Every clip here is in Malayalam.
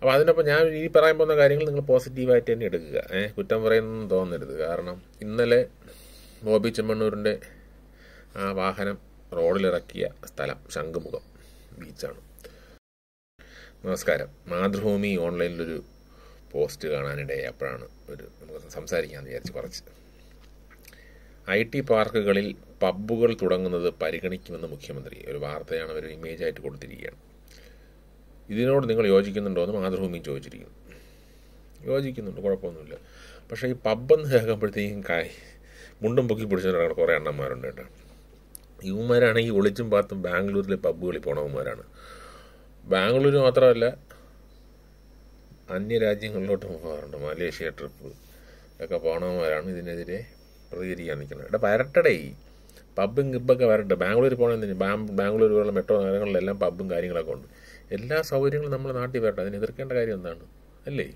അപ്പോൾ അതിനൊപ്പം ഞാൻ ഈ പറയാൻ പോകുന്ന കാര്യങ്ങൾ നിങ്ങൾ പോസിറ്റീവായിട്ട് തന്നെ എടുക്കുക ഏഹ് കുറ്റം പറയുന്നൊന്നും തോന്നരുത് കാരണം ഇന്നലെ ബോബി ചെമ്മണ്ണൂരിൻ്റെ ആ വാഹനം റോഡിലിറക്കിയ സ്ഥലം ശംഖുമുഖം ബീച്ചാണ് നമസ്കാരം മാതൃഭൂമി ഓൺലൈനിലൊരു പോസ്റ്റ് അപ്പോഴാണ് ഒരു നമുക്ക് സംസാരിക്കാമെന്ന് വിചാരിച്ച് കുറച്ച് ഐ ടി പാർക്കുകളിൽ പബ്ബുകൾ തുടങ്ങുന്നത് പരിഗണിക്കുമെന്ന് മുഖ്യമന്ത്രി ഒരു വാർത്തയാണ് ഒരു ഇമേജായിട്ട് കൊടുത്തിരിക്കുകയാണ് ഇതിനോട് നിങ്ങൾ യോജിക്കുന്നുണ്ടോ എന്ന് മാതൃഭൂമി ചോദിച്ചിരിക്കുന്നു യോജിക്കുന്നുണ്ട് കുഴപ്പമൊന്നുമില്ല പക്ഷേ ഈ പബ്ബെന്ന് കേൾക്കുമ്പോഴത്തേക്കും കായ് മുണ്ടും പൊക്കി പിടിച്ചിട്ട് കുറേ എണ്ണന്മാരുണ്ട് കേട്ടോ ഇവന്മാരാണെങ്കിൽ ഒളിച്ചും പാത്തും ബാംഗ്ലൂരിലെ പബ്ബുകളിൽ പോണവന്മാരാണ് ബാംഗ്ലൂർ മാത്രമല്ല അന്യരാജ്യങ്ങളിലോട്ട് പോകാറുണ്ട് മലേഷ്യ ട്രിപ്പ് ഒക്കെ പോണവന്മാരാണ് ഇതിനെതിരെ പ്രതികരിക്കാൻ നിൽക്കുന്നത് എടാ വരട്ടടേ പബ്ബും ഗിബ്ബൊക്കെ വരട്ടെ ബാംഗ്ലൂർ പോകണമെന്ന് ബാംഗ്ലൂർ പോലുള്ള മെട്രോ നഗരങ്ങളിലെല്ലാം പബ്ബും കാര്യങ്ങളൊക്കെ ഉണ്ട് എല്ലാ സൗകര്യങ്ങളും നമ്മൾ നാട്ടിൽ വരട്ടെ അതിന് എതിർക്കേണ്ട കാര്യം എന്താണ് അല്ലേ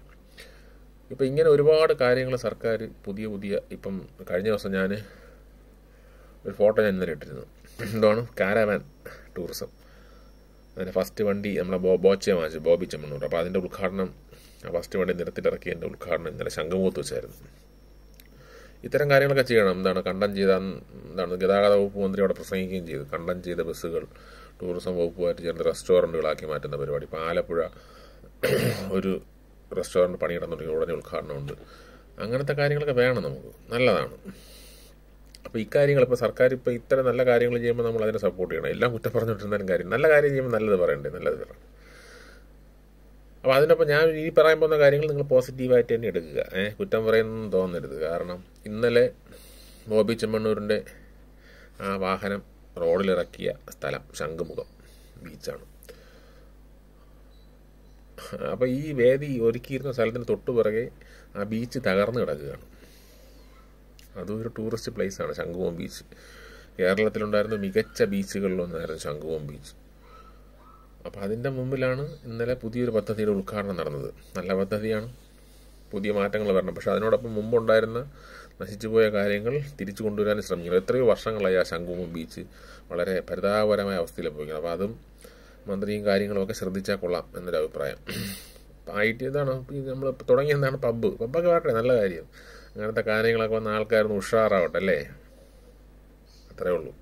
ഇപ്പം ഇങ്ങനെ ഒരുപാട് കാര്യങ്ങൾ സർക്കാർ പുതിയ പുതിയ ഇപ്പം കഴിഞ്ഞ ദിവസം ഞാൻ ഒരു ഫോട്ടോ ഞാൻ ഇന്നലെ ഇട്ടിരുന്നു എന്താണ് കാരാവാൻ ടൂറിസം അതിൻ്റെ ഫസ്റ്റ് വണ്ടി നമ്മളെ ബോ ബോച്ച വാങ്ങിച്ചു ബോബി ചെമ്മണ്ണൂർ അപ്പോൾ അതിൻ്റെ ഉദ്ഘാടനം ആ ഫസ്റ്റ് വണ്ടി നിരത്തിലിറക്കിയതിൻ്റെ ഉദ്ഘാടനം ഇന്നലെ ശംഖുമുഖത്ത് വെച്ചായിരുന്നു ഇത്തരം കാര്യങ്ങളൊക്കെ ചെയ്യണം എന്താണ് കണ്ടം ചെയ്ത എന്താണ് ഗതാഗത വകുപ്പ് മന്ത്രി അവിടെ പ്രസംഗിക്കുകയും ചെയ്തു കണ്ടം ചെയ്ത ബസ്സുകൾ ടൂറിസം വകുപ്പുമായിട്ട് ചേർന്ന് റെസ്റ്റോറൻറ്റുകളാക്കി മാറ്റുന്ന പരിപാടി ഇപ്പോൾ ആലപ്പുഴ ഒരു റെസ്റ്റോറൻറ്റ് പണിയിടാൻ തുടങ്ങി ഉടനെ ഉദ്ഘാടനമുണ്ട് അങ്ങനത്തെ കാര്യങ്ങളൊക്കെ വേണം നമുക്ക് നല്ലതാണ് അപ്പോൾ ഇക്കാര്യങ്ങൾ ഇപ്പോൾ സർക്കാർ ഇപ്പോൾ ഇത്തരം നല്ല കാര്യങ്ങൾ ചെയ്യുമ്പോൾ നമ്മൾ അതിനെ സപ്പോർട്ട് ചെയ്യണം എല്ലാം കുറ്റം പറഞ്ഞുകൊണ്ടിരുന്നാലും കാര്യം നല്ല കാര്യം ചെയ്യുമ്പോൾ നല്ലത് പറയണ്ടേ നല്ലത് പറയണം അപ്പോൾ അതിനൊപ്പം ഞാൻ ഈ പറയാൻ പോകുന്ന കാര്യങ്ങൾ നിങ്ങൾ പോസിറ്റീവായിട്ട് തന്നെ എടുക്കുക ഏഹ് കുറ്റം പറയുന്നൊന്നും തോന്നരുത് കാരണം ഇന്നലെ ബോബി ചെമ്മണ്ണൂരിൻ്റെ ആ വാഹനം റോഡിലിറക്കിയ സ്ഥലം ശംഖുമുഖം ബീച്ചാണ് അപ്പോൾ ഈ വേദി ഒരുക്കിയിരുന്ന സ്ഥലത്തിന് തൊട്ടു പിറകെ ആ ബീച്ച് തകർന്നു കിടക്കുകയാണ് അതും ഒരു ടൂറിസ്റ്റ് പ്ലേസാണ് ശംഖുമുഖം ബീച്ച് കേരളത്തിലുണ്ടായിരുന്ന മികച്ച ബീച്ചുകളിലൊന്നായിരുന്നു ശംഖുമുഖം ബീച്ച് അപ്പോൾ അതിൻ്റെ മുമ്പിലാണ് ഇന്നലെ പുതിയൊരു പദ്ധതിയുടെ ഉദ്ഘാടനം നടന്നത് നല്ല പദ്ധതിയാണ് പുതിയ മാറ്റങ്ങൾ വരണം പക്ഷേ അതിനോടൊപ്പം മുമ്പുണ്ടായിരുന്ന നശിച്ചുപോയ കാര്യങ്ങൾ തിരിച്ചു കൊണ്ടുവരാൻ ശ്രമിക്കുന്നു എത്രയോ വർഷങ്ങളായി ആ ശംഖുമുഖം ബീച്ച് വളരെ പരിതാപകരമായ അവസ്ഥയിൽ പോയിക്കണം അപ്പോൾ അതും മന്ത്രിയും ഒക്കെ ശ്രദ്ധിച്ചാൽ കൊള്ളാം എന്നൊരു അഭിപ്രായം ഐ ടി എന്താണ് നമ്മൾ തുടങ്ങിയ എന്താണ് പബ്ബ് പബ്ബൊക്കെ വരട്ടെ നല്ല കാര്യം അങ്ങനത്തെ കാര്യങ്ങളൊക്കെ വന്ന ആൾക്കാരൊന്ന് ഉഷാറാവട്ടെ അല്ലേ അത്രേ ഉള്ളൂ